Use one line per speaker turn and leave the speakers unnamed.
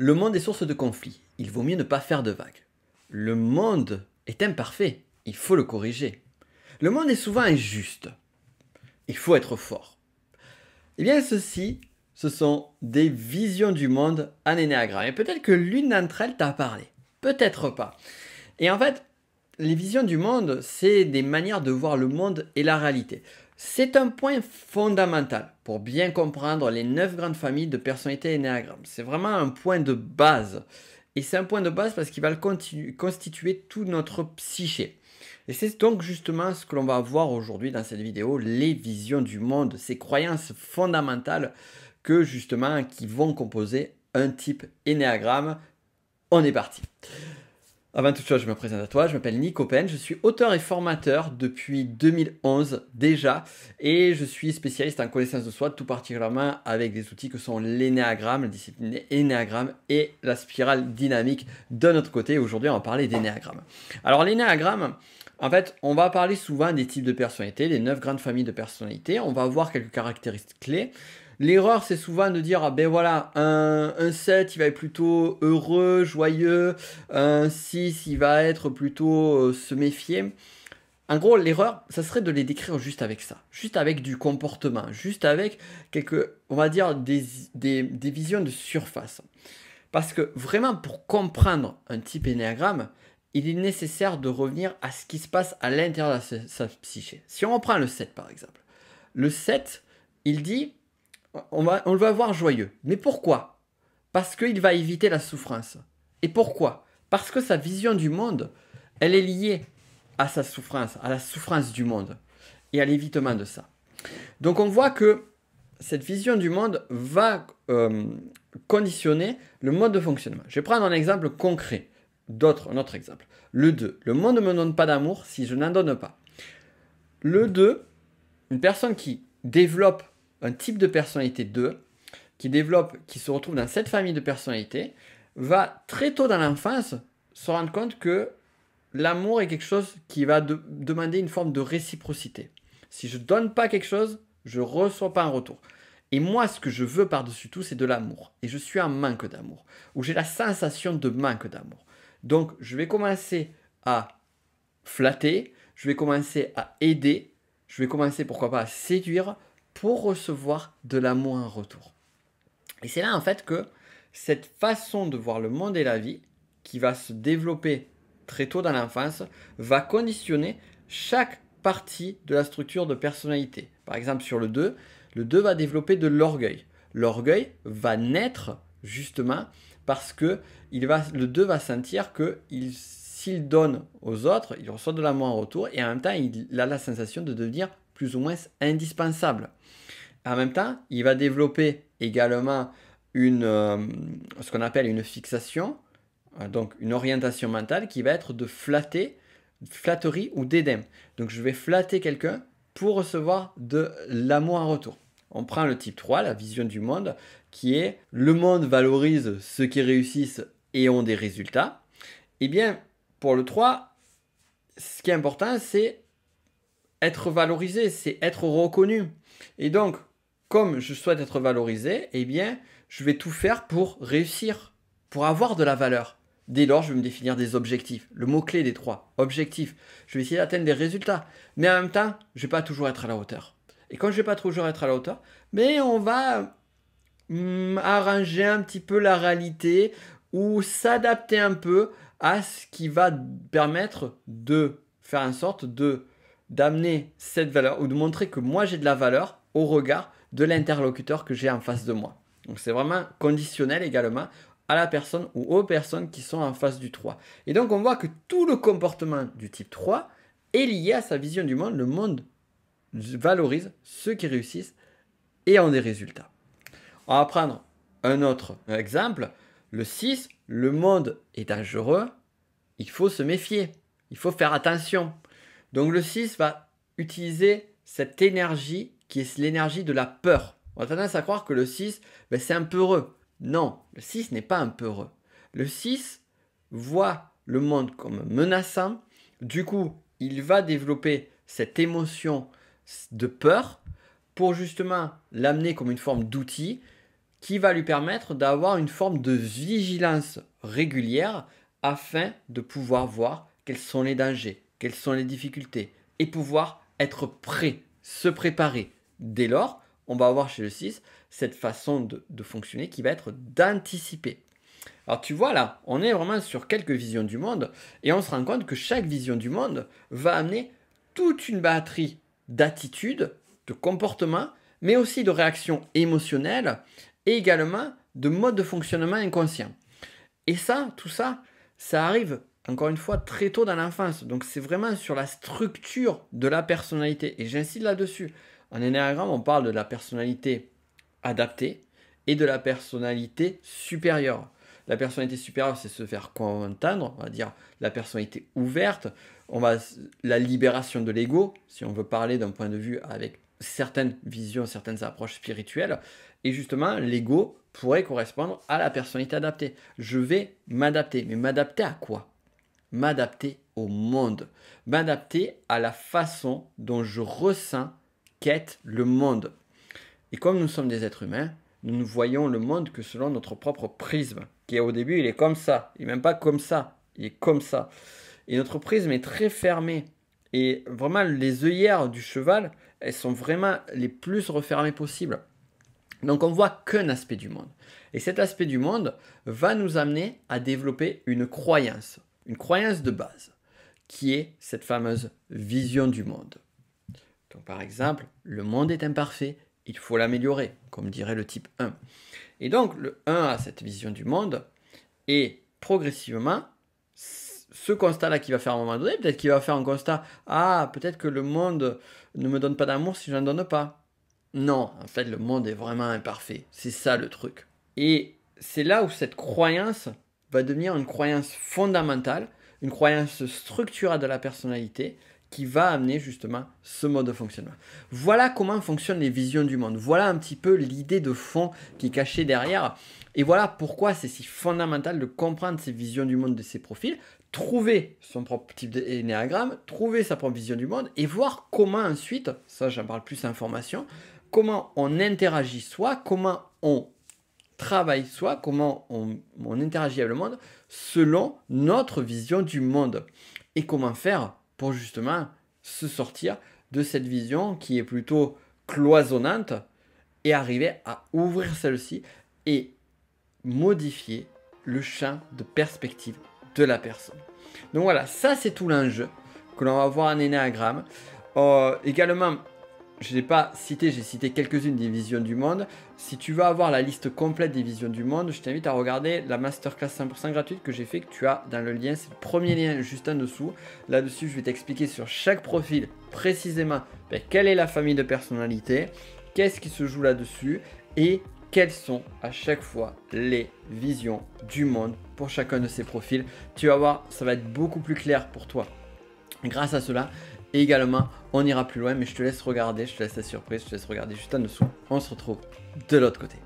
Le monde est source de conflits. Il vaut mieux ne pas faire de vagues. Le monde est imparfait. Il faut le corriger. Le monde est souvent injuste. Il faut être fort. Eh bien, ceci, ce sont des visions du monde en Et peut-être que l'une d'entre elles t'a parlé. Peut-être pas. Et en fait, les visions du monde, c'est des manières de voir le monde et la réalité. C'est un point fondamental pour bien comprendre les neuf grandes familles de personnalités énéagrammes. C'est vraiment un point de base. Et c'est un point de base parce qu'il va constituer tout notre psyché. Et c'est donc justement ce que l'on va voir aujourd'hui dans cette vidéo, les visions du monde, ces croyances fondamentales que justement qui vont composer un type énéagramme. On est parti. Avant ah ben, toute chose, je me présente à toi, je m'appelle Nick Open, je suis auteur et formateur depuis 2011 déjà et je suis spécialiste en connaissance de soi, tout particulièrement avec des outils que sont l'énéagramme, la discipline énéagramme et la spirale dynamique de notre côté. Aujourd'hui, on va parler d'énéagramme. Alors l'énéagramme, en fait, on va parler souvent des types de personnalités, des neuf grandes familles de personnalités, on va voir quelques caractéristiques clés. L'erreur, c'est souvent de dire, ah ben voilà, un, un, 7, il va être plutôt heureux, joyeux, un 6, il va être plutôt euh, se méfier. En gros, l'erreur, ça serait de les décrire juste avec ça, juste avec du comportement, juste avec quelques, on va dire, des, des, visions de surface. Parce que vraiment, pour comprendre un type énéagramme, il est nécessaire de revenir à ce qui se passe à l'intérieur de sa, psyché. Si on reprend le 7 par exemple, le 7, il dit on, va, le va voir joyeux. Mais pourquoi Parce qu'il va éviter la souffrance. Et pourquoi Parce que sa vision du monde, elle est liée à sa souffrance, à la souffrance du monde et à l'évitement de ça. Donc on voit que cette vision du monde va euh, conditionner le mode de fonctionnement. Je vais prendre un exemple concret, d'autres, un autre exemple. Le 2, le monde ne me donne pas d'amour si je n'en donne pas. Le 2, une personne qui développe un type de personnalité 2 qui développe, qui se retrouve dans cette famille de personnalités, va très tôt dans l'enfance se rendre compte que l'amour est quelque chose qui va demander une forme de réciprocité. Si je ne donne pas quelque chose, je reçois pas un retour. Et moi, ce que je veux par-dessus tout, c'est de l'amour. Et je suis en manque d'amour. Ou j'ai la sensation de manque d'amour. Donc, je vais commencer à flatter, je vais commencer à aider, je vais commencer, pourquoi pas, à séduire, pour recevoir de l'amour en retour. Et c'est là en fait que cette façon de voir le monde et la vie, qui va se développer très tôt dans l'enfance, va conditionner chaque partie de la structure de personnalité. Par exemple sur le 2, le 2 va développer de l'orgueil. L'orgueil va naître justement parce que il va, le 2 va sentir que s'il donne aux autres, il reçoit de l'amour en retour et en même temps il a la sensation de devenir plus ou moins indispensable. En même temps, il va développer également une, euh, ce qu'on appelle une fixation, euh, donc une orientation mentale qui va être de flatter, flatterie ou dédain. Donc je vais flatter quelqu'un pour recevoir de l'amour en retour. On prend le type 3, la vision du monde, qui est le monde valorise ceux qui réussissent et ont des résultats. Eh bien, pour le 3, ce qui est important, c'est être valorisé, c'est être reconnu. Et donc, comme je souhaite être valorisé, eh bien, je vais tout faire pour réussir, pour avoir de la valeur. Dès lors, je vais me définir des objectifs. Le mot-clé des trois, objectifs. Je vais essayer d'atteindre des résultats. Mais en même temps, je ne vais pas toujours être à la hauteur. Et quand je ne vais pas toujours être à la hauteur, mais on va hum, arranger un petit peu la réalité ou s'adapter un peu à ce qui va permettre de faire en sorte de d'amener cette valeur ou de montrer que moi j'ai de la valeur au regard de l'interlocuteur que j'ai en face de moi. Donc c'est vraiment conditionnel également à la personne ou aux personnes qui sont en face du 3. Et donc on voit que tout le comportement du type 3 est lié à sa vision du monde. Le monde valorise ceux qui réussissent et ont des résultats. On va prendre un autre exemple. Le 6, le monde est dangereux, il faut se méfier, il faut faire attention. Donc le 6 va utiliser cette énergie qui est l'énergie de la peur. On a tendance à croire que le 6, ben, c'est un peureux. Non, le 6 n'est pas un peureux. Le 6 voit le monde comme menaçant. Du coup, il va développer cette émotion de peur pour justement l'amener comme une forme d'outil qui va lui permettre d'avoir une forme de vigilance régulière afin de pouvoir voir quels sont les dangers, quelles sont les difficultés, et pouvoir être prêt, se préparer. Dès lors, on va avoir chez le 6 cette façon de, fonctionner qui va être d'anticiper. Alors tu vois là, on est vraiment sur quelques visions du monde et on se rend compte que chaque vision du monde va amener toute une batterie d'attitudes, de comportements, mais aussi de réactions émotionnelles et également de modes de fonctionnement inconscient. Et ça, tout ça, ça arrive encore une fois, très tôt dans l'enfance. Donc c'est vraiment sur la structure de la personnalité. Et j'insiste là-dessus. En Enneagramme, on parle de la personnalité adaptée et de la personnalité supérieure. La personnalité supérieure, c'est se faire entendre, on va dire la personnalité ouverte, on va la libération de l'ego, si on veut parler d'un point de vue avec certaines visions, certaines approches spirituelles. Et justement, l'ego pourrait correspondre à la personnalité adaptée. Je vais m'adapter, mais m'adapter à quoi m'adapter au monde, m'adapter à la façon dont je ressens qu'est le monde. Et comme nous sommes des êtres humains, nous ne voyons le monde que selon notre propre prisme, qui au début il est comme ça, il n'est même pas comme ça, il est comme ça. Et notre prisme est très fermé. Et vraiment, les œillères du cheval, elles sont vraiment les plus refermées possibles. Donc on voit qu'un aspect du monde. Et cet aspect du monde va nous amener à développer une croyance une croyance de base, qui est cette fameuse vision du monde. Donc par exemple, le monde est imparfait, il faut l'améliorer, comme dirait le type 1. Et donc le 1 a cette vision du monde, et progressivement, ce constat-là qui va faire à un moment donné, peut-être qu'il va faire un constat, ah, peut-être que le monde ne me donne pas d'amour si je n'en donne pas. Non, en fait, le monde est vraiment imparfait. C'est ça le truc. Et c'est là où cette croyance va devenir une croyance fondamentale, une croyance structurelle de la personnalité qui va amener justement ce mode de fonctionnement. Voilà comment fonctionnent les visions du monde. Voilà un petit peu l'idée de fond qui est cachée derrière. Et voilà pourquoi c'est si fondamental de comprendre ces visions du monde de ces profils, trouver son propre type d'énéagramme, trouver sa propre vision du monde et voir comment ensuite, ça j'en parle plus information, comment on interagit soi, comment on travaille soit comment on, interagit avec le monde, selon notre vision du monde. Et comment faire pour justement se sortir de cette vision qui est plutôt cloisonnante et arriver à ouvrir celle-ci et modifier le champ de perspective de la personne. Donc voilà, ça c'est tout l'enjeu que l'on va voir en énéagramme. Euh, également, je n'ai pas cité, j'ai cité quelques-unes des visions du monde. Si tu veux avoir la liste complète des visions du monde, je t'invite à regarder la masterclass 100% gratuite que j'ai fait, que tu as dans le lien. C'est le premier lien juste en dessous. Là-dessus, je vais t'expliquer sur chaque profil précisément ben, quelle est la famille de personnalité, qu'est-ce qui se joue là-dessus et quelles sont à chaque fois les visions du monde pour chacun de ces profils. Tu vas voir, ça va être beaucoup plus clair pour toi grâce à cela. Et également, on ira plus loin, mais je te laisse regarder, je te laisse la surprise, je te laisse regarder juste en dessous. On se retrouve de l'autre côté.